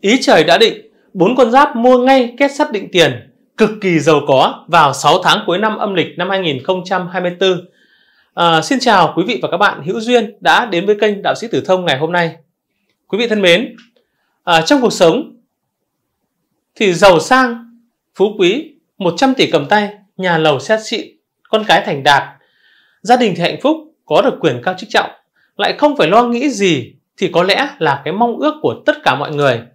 Ý trời đã định, bốn con giáp mua ngay kết sắt định tiền, cực kỳ giàu có vào 6 tháng cuối năm âm lịch năm 2024. À, xin chào quý vị và các bạn hữu duyên đã đến với kênh Đạo sĩ Tử Thông ngày hôm nay. Quý vị thân mến, à, trong cuộc sống thì giàu sang, phú quý, 100 tỷ cầm tay, nhà lầu xe xịn, con cái thành đạt, gia đình thì hạnh phúc, có được quyền cao chức trọng, lại không phải lo nghĩ gì thì có lẽ là cái mong ước của tất cả mọi người –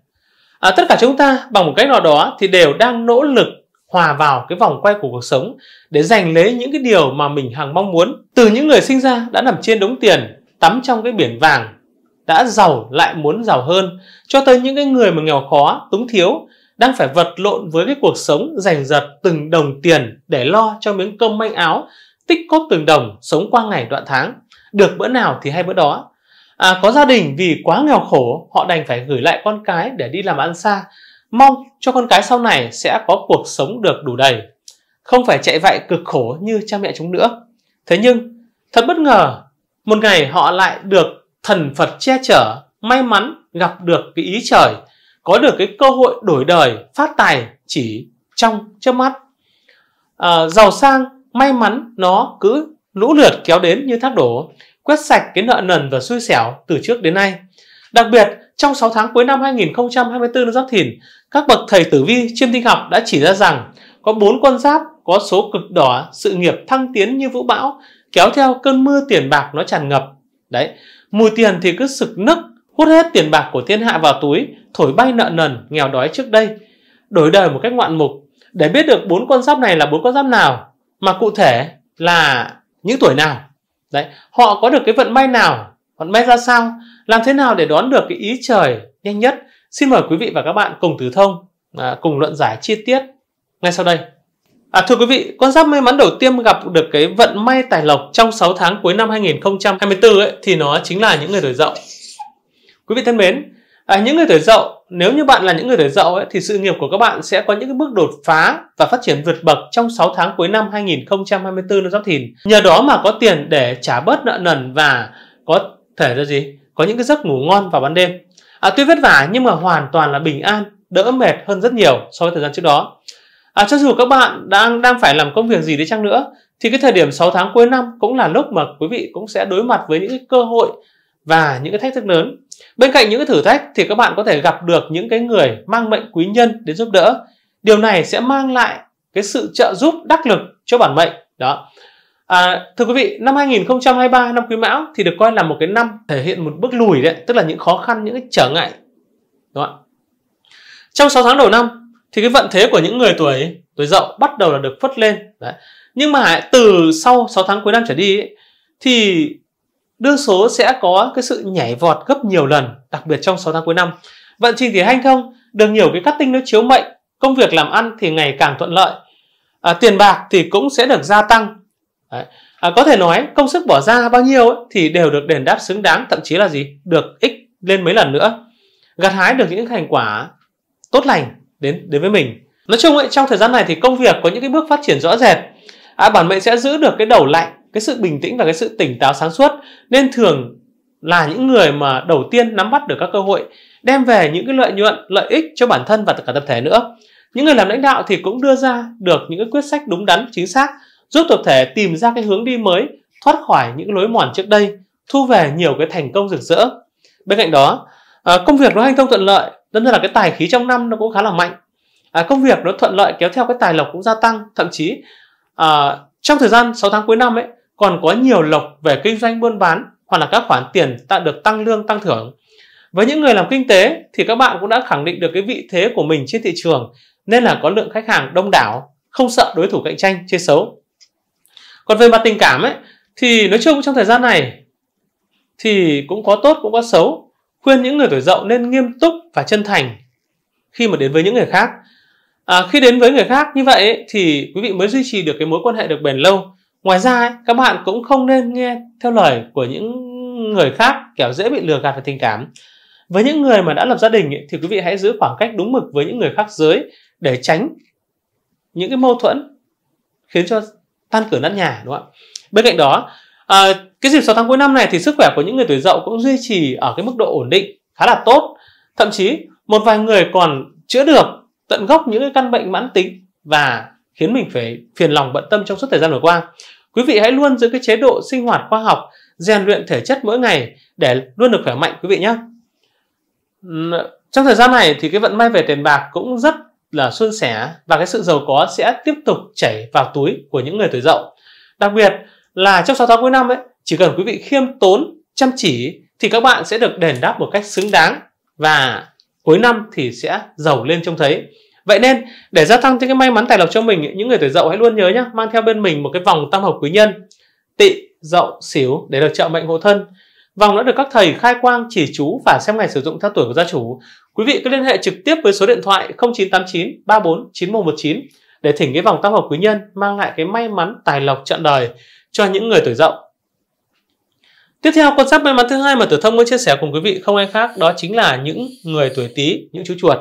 à, tất cả chúng ta bằng một cách nào đó thì đều đang nỗ lực hòa vào cái vòng quay của cuộc sống để giành lấy những cái điều mà mình hằng mong muốn từ những người sinh ra đã nằm trên đống tiền tắm trong cái biển vàng đã giàu lại muốn giàu hơn cho tới những cái người mà nghèo khó túng thiếu đang phải vật lộn với cái cuộc sống giành giật từng đồng tiền để lo cho miếng cơm manh áo tích cốt từng đồng sống qua ngày đoạn tháng được bữa nào thì hay bữa đó À, có gia đình vì quá nghèo khổ, họ đành phải gửi lại con cái để đi làm ăn xa, mong cho con cái sau này sẽ có cuộc sống được đủ đầy, không phải chạy vạy cực khổ như cha mẹ chúng nữa. Thế nhưng, thật bất ngờ, một ngày họ lại được thần Phật che chở, may mắn gặp được cái ý trời, có được cái cơ hội đổi đời, phát tài chỉ trong trước mắt. À, giàu sang, may mắn nó cứ lũ lượt kéo đến như thác đổ quét sạch cái nợ nần và xui xẻo từ trước đến nay. Đặc biệt, trong 6 tháng cuối năm 2024 năm Giáp Thìn, các bậc thầy tử vi chiêm tinh học đã chỉ ra rằng có bốn con giáp có số cực đỏ sự nghiệp thăng tiến như vũ bão kéo theo cơn mưa tiền bạc nó tràn ngập. Đấy, mùi tiền thì cứ sực nức, hút hết tiền bạc của thiên hạ vào túi, thổi bay nợ nần, nghèo đói trước đây. Đổi đời một cách ngoạn mục, để biết được bốn con giáp này là bốn con giáp nào, mà cụ thể là những tuổi nào đấy họ có được cái vận may nào vận may ra sao làm thế nào để đón được cái ý trời nhanh nhất xin mời quý vị và các bạn cùng tử thông à, cùng luận giải chi tiết ngay sau đây À, thưa quý vị, con giáp may mắn đầu tiên gặp được cái vận may tài lộc trong 6 tháng cuối năm 2024 ấy, thì nó chính là những người tuổi dậu. Quý vị thân mến, à, những người tuổi dậu nếu như bạn là những người tuổi dậu ấy, thì sự nghiệp của các bạn sẽ có những cái bước đột phá và phát triển vượt bậc trong 6 tháng cuối năm 2024 năm Giáp Thìn. Nhờ đó mà có tiền để trả bớt nợ nần và có thể là gì? Có những cái giấc ngủ ngon vào ban đêm. À, tuy vất vả nhưng mà hoàn toàn là bình an, đỡ mệt hơn rất nhiều so với thời gian trước đó. À, cho dù các bạn đang đang phải làm công việc gì đi chăng nữa thì cái thời điểm 6 tháng cuối năm cũng là lúc mà quý vị cũng sẽ đối mặt với những cái cơ hội và những cái thách thức lớn Bên cạnh những cái thử thách thì các bạn có thể gặp được những cái người mang mệnh quý nhân đến giúp đỡ. Điều này sẽ mang lại cái sự trợ giúp đắc lực cho bản mệnh. Đó. À, thưa quý vị, năm 2023 năm Quý Mão thì được coi là một cái năm thể hiện một bước lùi đấy, tức là những khó khăn, những cái trở ngại. đúng Đó. Trong 6 tháng đầu năm thì cái vận thế của những người tuổi tuổi Dậu bắt đầu là được phất lên. Đấy. Nhưng mà từ sau 6 tháng cuối năm trở đi ấy, thì đương số sẽ có cái sự nhảy vọt gấp nhiều lần, đặc biệt trong 6 tháng cuối năm. Vận trình thì hanh thông, được nhiều cái cắt tinh nó chiếu mệnh, công việc làm ăn thì ngày càng thuận lợi, à, tiền bạc thì cũng sẽ được gia tăng. Đấy. À, có thể nói công sức bỏ ra bao nhiêu ấy, thì đều được đền đáp xứng đáng, thậm chí là gì được ích lên mấy lần nữa, gặt hái được những thành quả tốt lành đến đến với mình. Nói chung ấy, trong thời gian này thì công việc có những cái bước phát triển rõ rệt. À, bản mệnh sẽ giữ được cái đầu lạnh cái sự bình tĩnh và cái sự tỉnh táo sáng suốt nên thường là những người mà đầu tiên nắm bắt được các cơ hội đem về những cái lợi nhuận lợi ích cho bản thân và cả tập thể nữa những người làm lãnh đạo thì cũng đưa ra được những cái quyết sách đúng đắn chính xác giúp tập thể tìm ra cái hướng đi mới thoát khỏi những lối mòn trước đây thu về nhiều cái thành công rực rỡ bên cạnh đó à, công việc nó hành thông thuận lợi đơn ra là cái tài khí trong năm nó cũng khá là mạnh à, công việc nó thuận lợi kéo theo cái tài lộc cũng gia tăng thậm chí à, trong thời gian 6 tháng cuối năm ấy còn có nhiều lộc về kinh doanh buôn bán hoặc là các khoản tiền tạo được tăng lương tăng thưởng. Với những người làm kinh tế thì các bạn cũng đã khẳng định được cái vị thế của mình trên thị trường nên là có lượng khách hàng đông đảo, không sợ đối thủ cạnh tranh chơi xấu. Còn về mặt tình cảm ấy thì nói chung trong thời gian này thì cũng có tốt cũng có xấu. Khuyên những người tuổi dậu nên nghiêm túc và chân thành khi mà đến với những người khác. À, khi đến với người khác như vậy thì quý vị mới duy trì được cái mối quan hệ được bền lâu Ngoài ra ấy, các bạn cũng không nên nghe theo lời của những người khác kẻo dễ bị lừa gạt về tình cảm. Với những người mà đã lập gia đình ấy, thì quý vị hãy giữ khoảng cách đúng mực với những người khác giới để tránh những cái mâu thuẫn khiến cho tan cửa nát nhà đúng không ạ? Bên cạnh đó, à, cái dịp 6 tháng cuối năm này thì sức khỏe của những người tuổi dậu cũng duy trì ở cái mức độ ổn định khá là tốt. Thậm chí một vài người còn chữa được tận gốc những cái căn bệnh mãn tính và khiến mình phải phiền lòng bận tâm trong suốt thời gian vừa qua. Quý vị hãy luôn giữ cái chế độ sinh hoạt khoa học, rèn luyện thể chất mỗi ngày để luôn được khỏe mạnh quý vị nhé. Trong thời gian này thì cái vận may về tiền bạc cũng rất là suôn sẻ và cái sự giàu có sẽ tiếp tục chảy vào túi của những người tuổi dậu. Đặc biệt là trong 6 tháng cuối năm ấy, chỉ cần quý vị khiêm tốn, chăm chỉ thì các bạn sẽ được đền đáp một cách xứng đáng và cuối năm thì sẽ giàu lên trông thấy. Vậy nên để gia tăng thêm cái may mắn tài lộc cho mình, những người tuổi dậu hãy luôn nhớ nhé, mang theo bên mình một cái vòng tam hợp quý nhân, tị, dậu, xỉu để được trợ mệnh hộ thân. Vòng đã được các thầy khai quang chỉ chú và xem ngày sử dụng theo tuổi của gia chủ. Quý vị cứ liên hệ trực tiếp với số điện thoại 0989 34 9119 để thỉnh cái vòng tam hợp quý nhân mang lại cái may mắn tài lộc trọn đời cho những người tuổi dậu. Tiếp theo con giáp may mắn thứ hai mà tử thông muốn chia sẻ cùng quý vị không ai khác đó chính là những người tuổi tý, những chú chuột.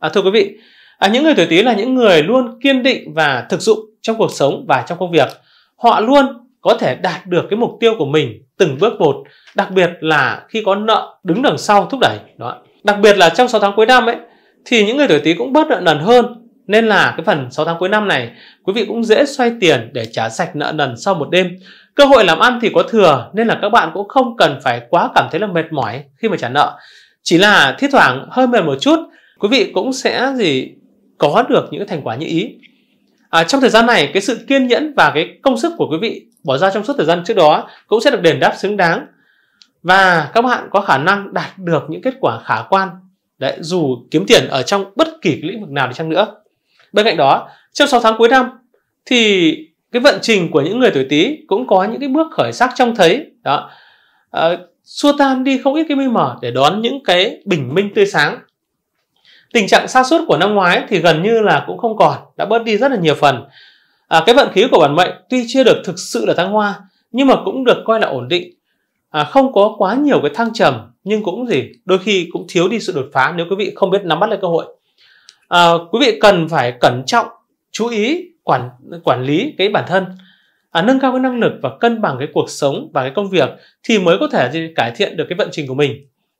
À, thưa quý vị, À, những người tuổi Tý là những người luôn kiên định và thực dụng trong cuộc sống và trong công việc. Họ luôn có thể đạt được cái mục tiêu của mình từng bước một, đặc biệt là khi có nợ đứng đằng sau thúc đẩy. Đó. Đặc biệt là trong 6 tháng cuối năm ấy thì những người tuổi Tý cũng bớt nợ nần hơn nên là cái phần 6 tháng cuối năm này quý vị cũng dễ xoay tiền để trả sạch nợ nần sau một đêm. Cơ hội làm ăn thì có thừa nên là các bạn cũng không cần phải quá cảm thấy là mệt mỏi khi mà trả nợ. Chỉ là thi thoảng hơi mệt một chút, quý vị cũng sẽ gì có được những thành quả như ý à, trong thời gian này cái sự kiên nhẫn và cái công sức của quý vị bỏ ra trong suốt thời gian trước đó cũng sẽ được đền đáp xứng đáng và các bạn có khả năng đạt được những kết quả khả quan đấy dù kiếm tiền ở trong bất kỳ lĩnh vực nào đi chăng nữa bên cạnh đó trong 6 tháng cuối năm thì cái vận trình của những người tuổi tý cũng có những cái bước khởi sắc trong thấy đó à, xua tan đi không ít cái mây mờ để đón những cái bình minh tươi sáng tình trạng sa sút của năm ngoái thì gần như là cũng không còn đã bớt đi rất là nhiều phần à, cái vận khí của bản mệnh tuy chưa được thực sự là thăng hoa nhưng mà cũng được coi là ổn định à, không có quá nhiều cái thăng trầm nhưng cũng gì đôi khi cũng thiếu đi sự đột phá nếu quý vị không biết nắm bắt được cơ hội à, quý vị cần phải cẩn trọng chú ý quản quản lý cái bản thân à, nâng cao cái năng lực và cân bằng cái cuộc sống và cái công việc thì mới có thể cải thiện được cái vận trình của mình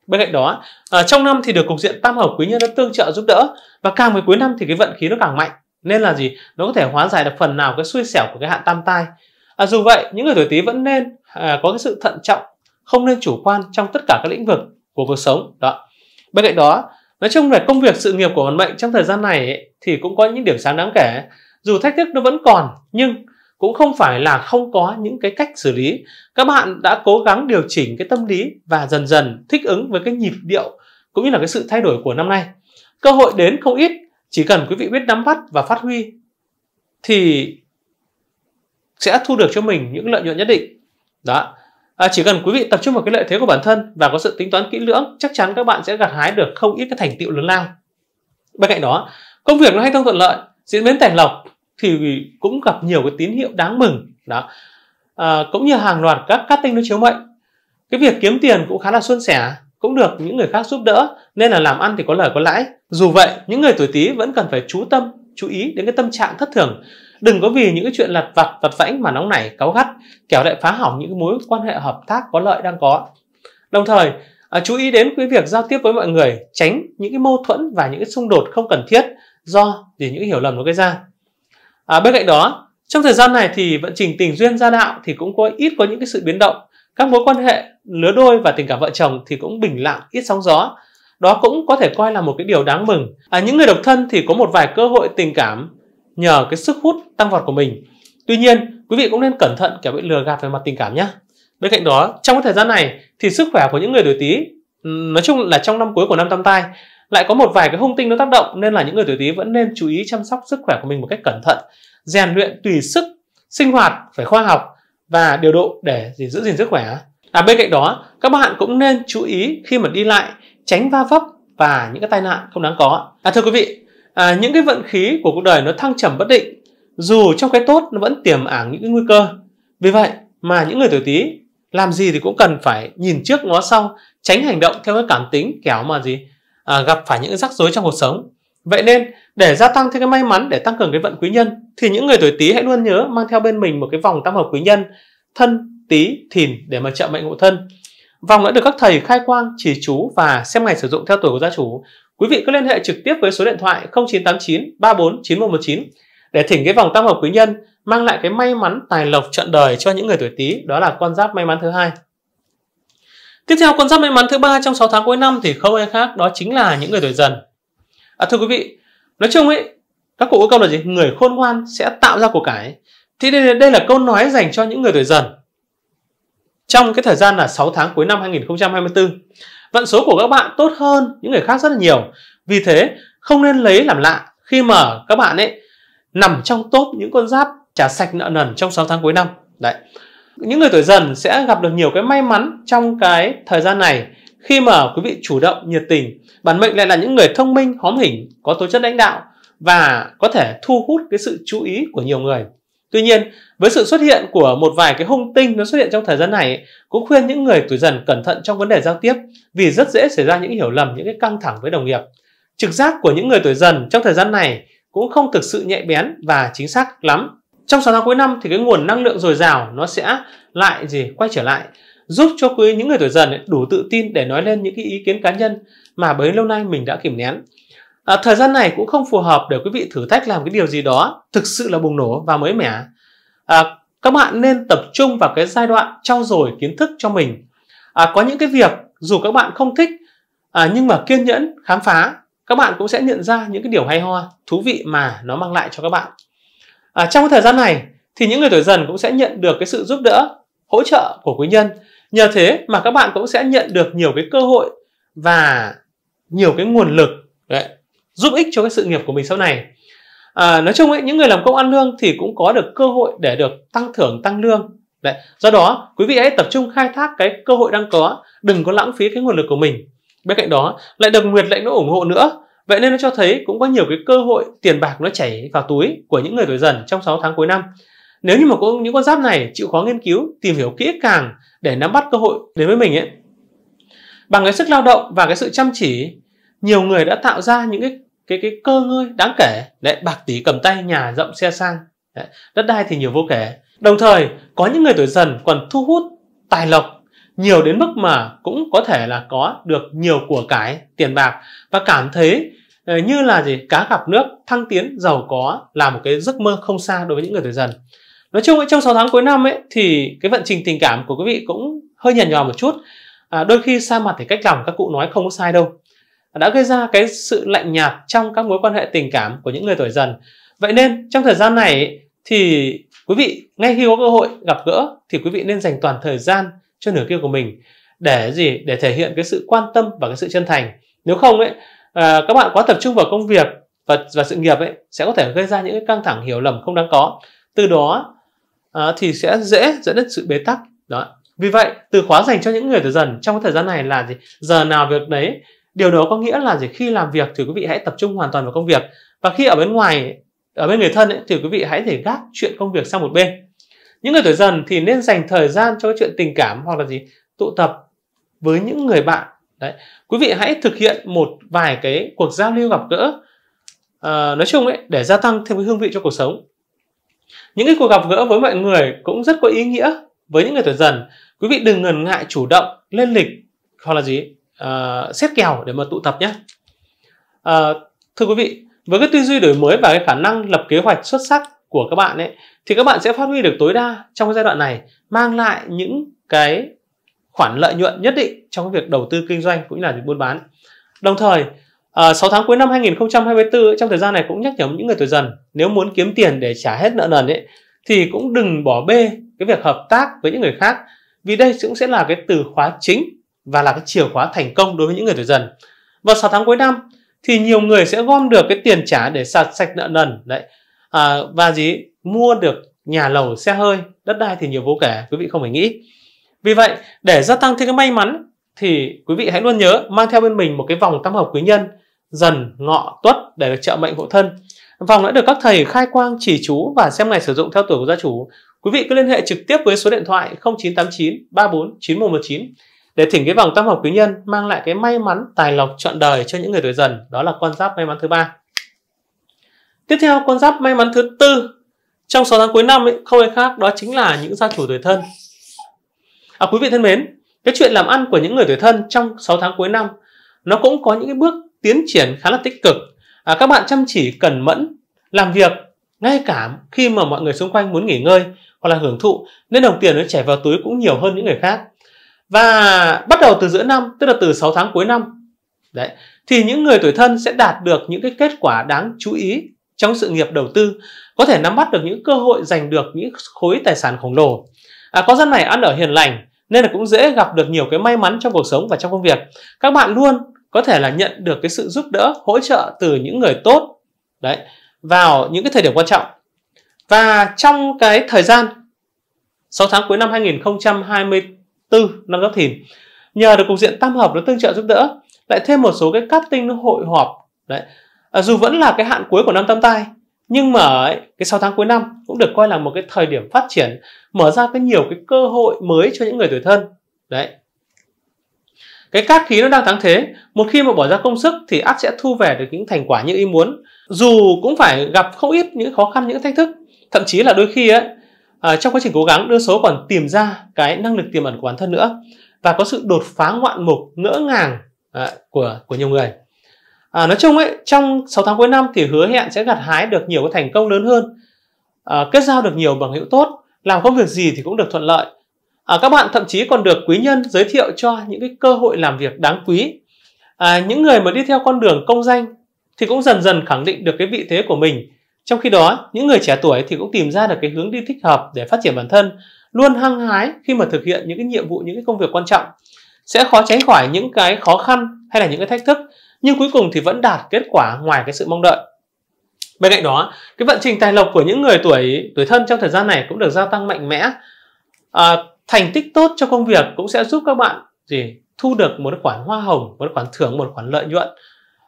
Bên cạnh đó, ờ, trong năm thì được cục diện tam hợp quý nhân nó tương trợ giúp đỡ và càng về cuối năm thì cái vận khí nó càng mạnh. Nên là gì? Nó có thể hóa giải được phần nào cái xui xẻo của cái hạn tam tai. À, dù vậy, những người tuổi Tý vẫn nên à, có cái sự thận trọng, không nên chủ quan trong tất cả các lĩnh vực của cuộc sống. Đó. Bên cạnh đó, nói chung về công việc sự nghiệp của vận mệnh trong thời gian này ấy, thì cũng có những điểm sáng đáng kể. Dù thách thức nó vẫn còn nhưng cũng không phải là không có những cái cách xử lý các bạn đã cố gắng điều chỉnh cái tâm lý và dần dần thích ứng với cái nhịp điệu cũng như là cái sự thay đổi của năm nay cơ hội đến không ít chỉ cần quý vị biết nắm bắt và phát huy thì sẽ thu được cho mình những lợi nhuận nhất định đó à, chỉ cần quý vị tập trung vào cái lợi thế của bản thân và có sự tính toán kỹ lưỡng chắc chắn các bạn sẽ gặt hái được không ít cái thành tiệu lớn lao bên cạnh đó công việc nó hay thông thuận lợi diễn biến thành lộc thì cũng gặp nhiều cái tín hiệu đáng mừng đó à, cũng như hàng loạt các cát tinh nó chiếu mệnh cái việc kiếm tiền cũng khá là suôn sẻ cũng được những người khác giúp đỡ nên là làm ăn thì có lời có lãi dù vậy những người tuổi tý vẫn cần phải chú tâm chú ý đến cái tâm trạng thất thường đừng có vì những cái chuyện lặt vặt vặt vãnh mà nóng nảy cáu gắt kẻo lại phá hỏng những mối quan hệ hợp tác có lợi đang có đồng thời à, chú ý đến cái việc giao tiếp với mọi người tránh những cái mâu thuẫn và những cái xung đột không cần thiết do vì những hiểu lầm nó gây ra À, bên cạnh đó, trong thời gian này thì vận trình tình duyên gia đạo thì cũng có ít có những cái sự biến động. Các mối quan hệ lứa đôi và tình cảm vợ chồng thì cũng bình lặng, ít sóng gió. Đó cũng có thể coi là một cái điều đáng mừng. À, những người độc thân thì có một vài cơ hội tình cảm nhờ cái sức hút tăng vọt của mình. Tuy nhiên, quý vị cũng nên cẩn thận kẻo bị lừa gạt về mặt tình cảm nhé. Bên cạnh đó, trong cái thời gian này thì sức khỏe của những người tuổi Tý nói chung là trong năm cuối của năm Tam Tai lại có một vài cái hung tinh nó tác động nên là những người tuổi tý vẫn nên chú ý chăm sóc sức khỏe của mình một cách cẩn thận rèn luyện tùy sức sinh hoạt phải khoa học và điều độ để giữ gìn sức khỏe à bên cạnh đó các bạn cũng nên chú ý khi mà đi lại tránh va vấp và những cái tai nạn không đáng có à thưa quý vị à, những cái vận khí của cuộc đời nó thăng trầm bất định dù trong cái tốt nó vẫn tiềm ẩn những cái nguy cơ vì vậy mà những người tuổi tý làm gì thì cũng cần phải nhìn trước ngó sau tránh hành động theo cái cảm tính kéo mà gì à, gặp phải những rắc rối trong cuộc sống vậy nên để gia tăng thêm cái may mắn để tăng cường cái vận quý nhân thì những người tuổi tý hãy luôn nhớ mang theo bên mình một cái vòng tam hợp quý nhân thân tý thìn để mà trợ mệnh ngộ thân vòng đã được các thầy khai quang chỉ chú và xem ngày sử dụng theo tuổi của gia chủ quý vị cứ liên hệ trực tiếp với số điện thoại 0989 34 9119 để thỉnh cái vòng tam hợp quý nhân mang lại cái may mắn tài lộc trận đời cho những người tuổi tý đó là con giáp may mắn thứ hai Tiếp theo con giáp may mắn thứ ba trong 6 tháng cuối năm thì không ai khác đó chính là những người tuổi dần. À, thưa quý vị, nói chung ấy, các cụ có câu là gì? Người khôn ngoan sẽ tạo ra của cải. Thì đây, đây là câu nói dành cho những người tuổi dần. Trong cái thời gian là 6 tháng cuối năm 2024, vận số của các bạn tốt hơn những người khác rất là nhiều. Vì thế, không nên lấy làm lạ khi mà các bạn ấy nằm trong top những con giáp trả sạch nợ nần trong 6 tháng cuối năm. Đấy những người tuổi dần sẽ gặp được nhiều cái may mắn trong cái thời gian này khi mà quý vị chủ động nhiệt tình bản mệnh lại là những người thông minh hóm hỉnh có tố chất lãnh đạo và có thể thu hút cái sự chú ý của nhiều người tuy nhiên với sự xuất hiện của một vài cái hung tinh nó xuất hiện trong thời gian này cũng khuyên những người tuổi dần cẩn thận trong vấn đề giao tiếp vì rất dễ xảy ra những hiểu lầm những cái căng thẳng với đồng nghiệp trực giác của những người tuổi dần trong thời gian này cũng không thực sự nhạy bén và chính xác lắm trong 6 tháng cuối năm thì cái nguồn năng lượng dồi dào nó sẽ lại gì quay trở lại giúp cho quý những người tuổi dần ấy, đủ tự tin để nói lên những cái ý kiến cá nhân mà bấy lâu nay mình đã kìm nén à, thời gian này cũng không phù hợp để quý vị thử thách làm cái điều gì đó thực sự là bùng nổ và mới mẻ à, các bạn nên tập trung vào cái giai đoạn trau dồi kiến thức cho mình à, có những cái việc dù các bạn không thích à, nhưng mà kiên nhẫn khám phá các bạn cũng sẽ nhận ra những cái điều hay ho thú vị mà nó mang lại cho các bạn à, trong thời gian này thì những người tuổi dần cũng sẽ nhận được cái sự giúp đỡ hỗ trợ của quý nhân nhờ thế mà các bạn cũng sẽ nhận được nhiều cái cơ hội và nhiều cái nguồn lực đấy, giúp ích cho cái sự nghiệp của mình sau này à, nói chung ấy những người làm công ăn lương thì cũng có được cơ hội để được tăng thưởng tăng lương đấy do đó quý vị hãy tập trung khai thác cái cơ hội đang có đừng có lãng phí cái nguồn lực của mình bên cạnh đó lại được nguyệt lệnh nó ủng hộ nữa Vậy nên nó cho thấy cũng có nhiều cái cơ hội tiền bạc nó chảy vào túi của những người tuổi dần trong 6 tháng cuối năm. Nếu như mà có những con giáp này chịu khó nghiên cứu, tìm hiểu kỹ càng để nắm bắt cơ hội đến với mình ấy. Bằng cái sức lao động và cái sự chăm chỉ, nhiều người đã tạo ra những cái cái cái cơ ngơi đáng kể, để bạc tỷ cầm tay, nhà rộng xe sang, đất đai thì nhiều vô kể. Đồng thời, có những người tuổi dần còn thu hút tài lộc nhiều đến mức mà cũng có thể là có được nhiều của cải tiền bạc và cảm thấy ờ, như là gì cá gặp nước thăng tiến giàu có là một cái giấc mơ không xa đối với những người tuổi dần nói chung ấy, trong 6 tháng cuối năm ấy thì cái vận trình tình cảm của quý vị cũng hơi nhàn nhò một chút à, đôi khi xa mặt thì cách lòng các cụ nói không có sai đâu đã gây ra cái sự lạnh nhạt trong các mối quan hệ tình cảm của những người tuổi dần vậy nên trong thời gian này ấy, thì quý vị ngay khi có cơ hội gặp gỡ thì quý vị nên dành toàn thời gian cho nửa kia của mình để gì để thể hiện cái sự quan tâm và cái sự chân thành nếu không ấy à, các bạn quá tập trung vào công việc và và sự nghiệp ấy sẽ có thể gây ra những cái căng thẳng hiểu lầm không đáng có từ đó à, thì sẽ dễ dẫn đến sự bế tắc đó vì vậy từ khóa dành cho những người từ dần trong thời gian này là gì giờ nào việc đấy điều đó có nghĩa là gì khi làm việc thì quý vị hãy tập trung hoàn toàn vào công việc và khi ở bên ngoài ở bên người thân ấy, thì quý vị hãy để gác chuyện công việc sang một bên những người tuổi dần thì nên dành thời gian cho chuyện tình cảm hoặc là gì tụ tập với những người bạn đấy quý vị hãy thực hiện một vài cái cuộc giao lưu gặp gỡ à, nói chung ấy để gia tăng thêm cái hương vị cho cuộc sống những cái cuộc gặp gỡ với mọi người cũng rất có ý nghĩa với những người tuổi dần quý vị đừng ngần ngại chủ động lên lịch hoặc là gì à, ờ, xét kèo để mà tụ tập nhé à, thưa quý vị với cái tư duy đổi mới và cái khả năng lập kế hoạch xuất sắc của các bạn ấy thì các bạn sẽ phát huy được tối đa trong cái giai đoạn này mang lại những cái khoản lợi nhuận nhất định trong cái việc đầu tư kinh doanh cũng như là buôn bán đồng thời À, ờ, 6 tháng cuối năm 2024 trong thời gian này cũng nhắc nhở những người tuổi dần nếu muốn kiếm tiền để trả hết nợ nần ấy thì cũng đừng bỏ bê cái việc hợp tác với những người khác vì đây cũng sẽ là cái từ khóa chính và là cái chìa khóa thành công đối với những người tuổi dần. Vào 6 tháng cuối năm thì nhiều người sẽ gom được cái tiền trả để sạch sạch nợ nần đấy à, và gì mua được nhà lầu xe hơi đất đai thì nhiều vô kể quý vị không phải nghĩ vì vậy để gia tăng thêm cái may mắn thì quý vị hãy luôn nhớ mang theo bên mình một cái vòng tam hợp quý nhân dần ngọ tuất để được trợ mệnh hộ thân vòng đã được các thầy khai quang chỉ chú và xem ngày sử dụng theo tuổi của gia chủ quý vị cứ liên hệ trực tiếp với số điện thoại 0989 34 9119 để thỉnh cái vòng tam hợp quý nhân mang lại cái may mắn tài lộc trọn đời cho những người tuổi dần đó là con giáp may mắn thứ ba Tiếp theo con giáp may mắn thứ tư trong 6 tháng cuối năm ấy, không ai khác đó chính là những gia chủ tuổi thân. À quý vị thân mến, cái chuyện làm ăn của những người tuổi thân trong 6 tháng cuối năm nó cũng có những cái bước tiến triển khá là tích cực. À, các bạn chăm chỉ cần mẫn làm việc ngay cả khi mà mọi người xung quanh muốn nghỉ ngơi hoặc là hưởng thụ nên đồng tiền nó chảy vào túi cũng nhiều hơn những người khác. Và bắt đầu từ giữa năm, tức là từ 6 tháng cuối năm Đấy. Thì những người tuổi thân sẽ đạt được những cái kết quả đáng chú ý trong sự nghiệp đầu tư có thể nắm bắt được những cơ hội giành được những khối tài sản khổng lồ à, có dân này ăn ở hiền lành nên là cũng dễ gặp được nhiều cái may mắn trong cuộc sống và trong công việc các bạn luôn có thể là nhận được cái sự giúp đỡ hỗ trợ từ những người tốt đấy vào những cái thời điểm quan trọng và trong cái thời gian 6 tháng cuối năm 2024 năm Giáp Thìn nhờ được cục diện tam hợp nó tương trợ giúp đỡ lại thêm một số cái cắt tinh nó hội họp đấy à, dù vẫn là cái hạn cuối của năm tam tai nhưng mà ấy, cái 6 tháng cuối năm cũng được coi là một cái thời điểm phát triển mở ra cái nhiều cái cơ hội mới cho những người tuổi thân đấy cái cát khí nó đang thắng thế một khi mà bỏ ra công sức thì ắt sẽ thu về được những thành quả như ý muốn dù cũng phải gặp không ít những khó khăn những thách thức thậm chí là đôi khi ấy à, trong quá trình cố gắng đưa số còn tìm ra cái năng lực tiềm ẩn của bản thân nữa và có sự đột phá ngoạn mục ngỡ ngàng à, của của nhiều người à, nói chung ấy trong 6 tháng cuối năm thì hứa hẹn sẽ gặt hái được nhiều cái thành công lớn hơn à, kết giao được nhiều bằng hữu tốt làm công việc gì thì cũng được thuận lợi à, các bạn thậm chí còn được quý nhân giới thiệu cho những cái cơ hội làm việc đáng quý à, những người mà đi theo con đường công danh thì cũng dần dần khẳng định được cái vị thế của mình trong khi đó những người trẻ tuổi thì cũng tìm ra được cái hướng đi thích hợp để phát triển bản thân luôn hăng hái khi mà thực hiện những cái nhiệm vụ những cái công việc quan trọng sẽ khó tránh khỏi những cái khó khăn hay là những cái thách thức nhưng cuối cùng thì vẫn đạt kết quả ngoài cái sự mong đợi. Bên cạnh đó, cái vận trình tài lộc của những người tuổi tuổi thân trong thời gian này cũng được gia tăng mạnh mẽ. À, thành tích tốt cho công việc cũng sẽ giúp các bạn gì thu được một khoản hoa hồng, một khoản thưởng, một khoản lợi nhuận.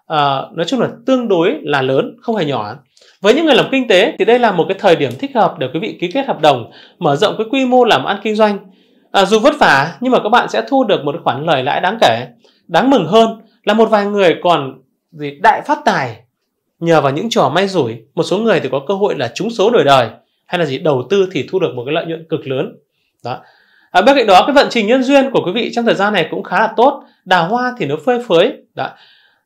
À, nói chung là tương đối là lớn, không hề nhỏ. Với những người làm kinh tế thì đây là một cái thời điểm thích hợp để quý vị ký kết hợp đồng, mở rộng cái quy mô làm ăn kinh doanh. À, dù vất vả nhưng mà các bạn sẽ thu được một khoản lời lãi đáng kể, đáng mừng hơn là một vài người còn gì đại phát tài nhờ vào những trò may rủi một số người thì có cơ hội là trúng số đổi đời hay là gì đầu tư thì thu được một cái lợi nhuận cực lớn đó à, bên cạnh đó cái vận trình nhân duyên của quý vị trong thời gian này cũng khá là tốt đào hoa thì nó phơi phới đó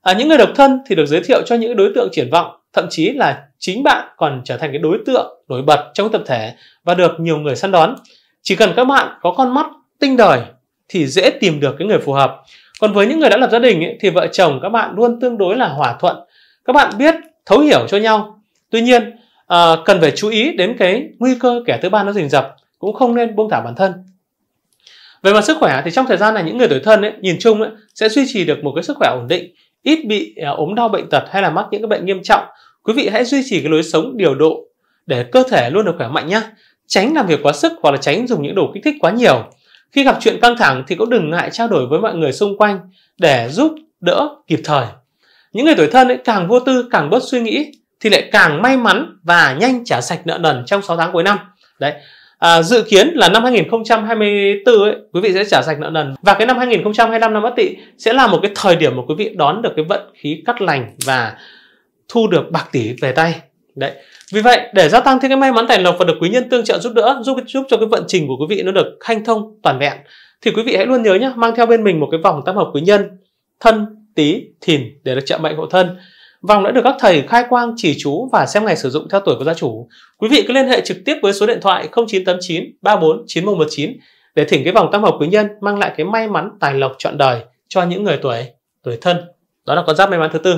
à, những người độc thân thì được giới thiệu cho những đối tượng triển vọng thậm chí là chính bạn còn trở thành cái đối tượng nổi bật trong tập thể và được nhiều người săn đón chỉ cần các bạn có con mắt tinh đời thì dễ tìm được cái người phù hợp còn với những người đã lập gia đình ấy, thì vợ chồng các bạn luôn tương đối là hòa thuận các bạn biết thấu hiểu cho nhau tuy nhiên à, cần phải chú ý đến cái nguy cơ kẻ thứ ba nó rình rập cũng không nên buông thả bản thân về mặt sức khỏe thì trong thời gian này những người tuổi thân ấy, nhìn chung ấy, sẽ duy trì được một cái sức khỏe ổn định ít bị à, ốm đau bệnh tật hay là mắc những cái bệnh nghiêm trọng quý vị hãy duy trì cái lối sống điều độ để cơ thể luôn được khỏe mạnh nhé tránh làm việc quá sức hoặc là tránh dùng những đồ kích thích quá nhiều khi gặp chuyện căng thẳng thì cũng đừng ngại trao đổi với mọi người xung quanh để giúp đỡ kịp thời. Những người tuổi thân ấy càng vô tư, càng bớt suy nghĩ thì lại càng may mắn và nhanh trả sạch nợ nần trong 6 tháng cuối năm. Đấy. À, dự kiến là năm 2024 ấy, quý vị sẽ trả sạch nợ nần và cái năm 2025 năm Ất Tỵ sẽ là một cái thời điểm mà quý vị đón được cái vận khí cắt lành và thu được bạc tỷ về tay Đấy. Vì vậy để gia tăng thêm cái may mắn tài lộc và được quý nhân tương trợ giúp đỡ, giúp giúp cho cái vận trình của quý vị nó được hanh thông toàn vẹn thì quý vị hãy luôn nhớ nhé, mang theo bên mình một cái vòng tam hợp quý nhân thân, tý, thìn để được trợ mệnh hộ thân. Vòng đã được các thầy khai quang chỉ chú và xem ngày sử dụng theo tuổi của gia chủ. Quý vị cứ liên hệ trực tiếp với số điện thoại 0989 34 9119 để thỉnh cái vòng tam hợp quý nhân mang lại cái may mắn tài lộc trọn đời cho những người tuổi tuổi thân. Đó là con giáp may mắn thứ tư.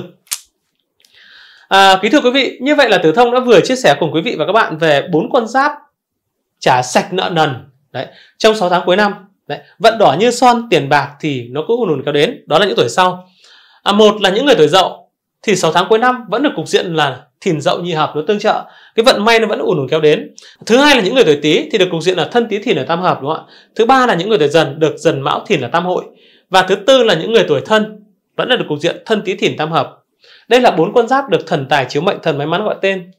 À, kính thưa quý vị, như vậy là Tử Thông đã vừa chia sẻ cùng quý vị và các bạn về bốn con giáp trả sạch nợ nần đấy, trong 6 tháng cuối năm. Đấy, vận đỏ như son, tiền bạc thì nó cứ ùn ùn kéo đến, đó là những tuổi sau. À, một là những người tuổi dậu thì 6 tháng cuối năm vẫn được cục diện là thìn dậu nhị hợp nó tương trợ cái vận may nó vẫn ùn ùn kéo đến thứ hai là những người tuổi tý thì được cục diện là thân tý thìn ở tam hợp đúng không ạ thứ ba là những người tuổi dần được dần mão thìn ở tam hội và thứ tư là những người tuổi thân vẫn là được cục diện thân tý thìn tam hợp đây là bốn con giáp được thần tài chiếu mệnh thần may mắn gọi tên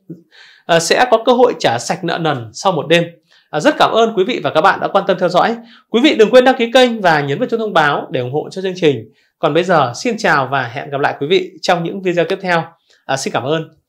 à, sẽ có cơ hội trả sạch nợ nần sau một đêm. À, rất cảm ơn quý vị và các bạn đã quan tâm theo dõi. Quý vị đừng quên đăng ký kênh và nhấn vào chuông thông báo để ủng hộ cho chương trình. Còn bây giờ xin chào và hẹn gặp lại quý vị trong những video tiếp theo. À, xin cảm ơn.